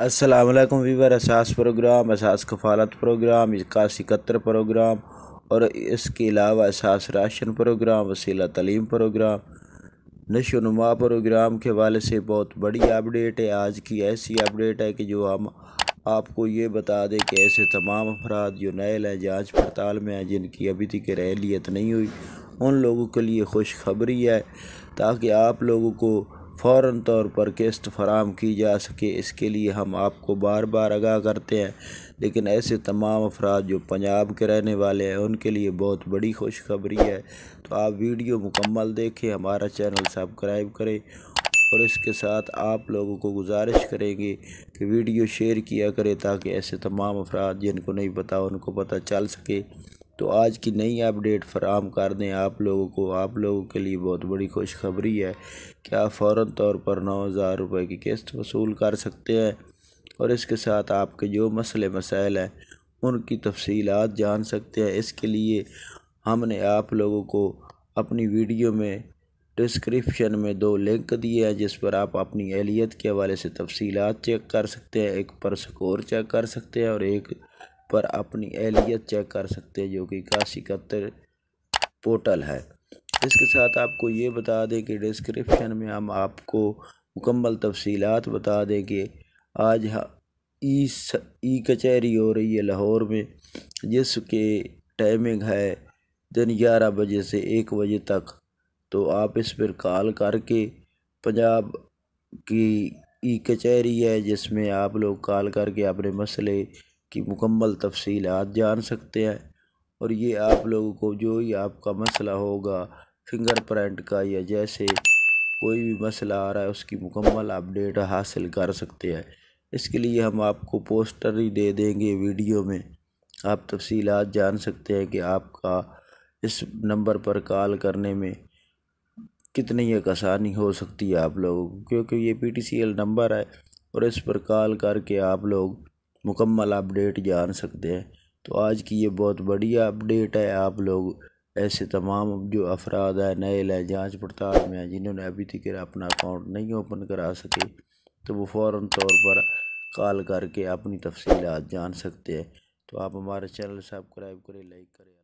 असलम वीवर Ehsaas program Ehsaas Kafalat program इक्कासी कतर प्रोग्राम और इसके अलावा असास राशन प्रोग्राम वसीला तलीम प्रोग्राम नशो नुमा प्रोग्राम के हवाले से बहुत बड़ी अपडेट है आज की ऐसी अपडेट है कि जो हम आपको ये बता दें कि ऐसे तमाम अफराद जो नए हैं जाँच पड़ताल में हैं जिनकी अभी तक रैलियत नहीं हुई उन लोगों के लिए खुशखबरी है ताकि आप लोगों को फ़ौर तौर पर किस्त फराम की जा सके इसके लिए हम आपको बार बार आगाह करते हैं लेकिन ऐसे तमाम अफराद जो पंजाब के रहने वाले हैं उनके लिए बहुत बड़ी खुशखबरी है तो आप वीडियो मुकम्मल देखें हमारा चैनल सब्सक्राइब करें और इसके साथ आप लोगों को गुजारिश करेंगे कि वीडियो शेयर किया करें ताकि ऐसे तमाम अफराद जिनको नहीं पता उनको पता चल सके तो आज की नई अपडेट फराम कर दें आप लोगों को आप लोगों के लिए बहुत बड़ी खुशखबरी है कि आप फ़ौर तौर पर नौ हज़ार रुपये की किस्त वसूल कर सकते हैं और इसके साथ आपके जो मसले मसाइल हैं उनकी तफसीलात जान सकते हैं इसके लिए हमने आप लोगों को अपनी वीडियो में डिस्क्रिप्शन में दो लिंक दिए हैं जिस पर आप अपनी एहलीत के हवाले से तफसीत चेक कर सकते हैं एक पर स्कोर चेक कर सकते हैं और एक पर अपनी एहलियत चेक कर सकते हैं जो कि काशी कतर पोर्टल है इसके साथ आपको ये बता दें कि डिस्क्रिप्शन में हम आपको मुकम्मल तफसीलात बता दें कि आज ई ई कचहरी हो रही है लाहौर में जिसके टाइमिंग है दिन ग्यारह बजे से एक बजे तक तो आप इस पर कॉल करके पंजाब की ई कचहरी है जिसमें आप लोग कॉल करके अपने मसले की मुकम्मल तफसीलात जान सकते हैं और ये आप लोगों को जो ही आपका मसला होगा फिंगरप्रिंट का या जैसे कोई भी मसला आ रहा है उसकी मुकम्मल अपडेट हासिल कर सकते हैं इसके लिए हम आपको पोस्टर ही दे देंगे वीडियो में आप तफसीलात जान सकते हैं कि आपका इस नंबर पर कॉल करने में कितनी एक आसानी हो सकती है आप लोगों को क्योंकि ये पीटीसीएल नंबर है और इस पर कॉल करके आप लोग मुकम्मल अपडेट जान सकते हैं तो आज की ये बहुत बढ़िया अपडेट है आप लोग ऐसे तमाम जो अफराद हैं नए लह जाँच पड़ताल में हैं जिन्होंने अभी तक अपना अकाउंट नहीं ओपन करा सके तो वो फ़ौर तौर पर कॉल करके अपनी तफसीत जान सकते हैं तो आप हमारे चैनल सब्सक्राइब करें लाइक करें